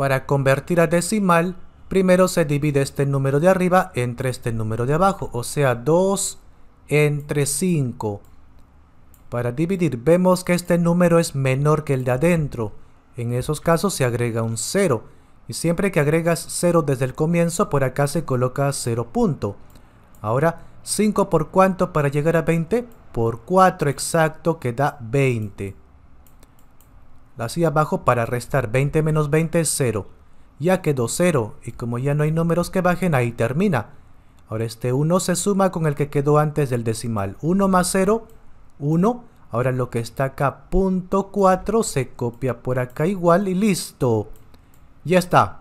Para convertir a decimal, primero se divide este número de arriba entre este número de abajo, o sea 2 entre 5. Para dividir vemos que este número es menor que el de adentro, en esos casos se agrega un 0, y siempre que agregas 0 desde el comienzo por acá se coloca 0 punto. Ahora 5 por cuánto para llegar a 20? Por 4 exacto que da 20 la hacia abajo para restar 20 menos 20 es 0. Ya quedó 0 y como ya no hay números que bajen ahí termina. Ahora este 1 se suma con el que quedó antes del decimal. 1 más 0, 1. Ahora lo que está acá, punto 4, se copia por acá igual y listo. Ya está.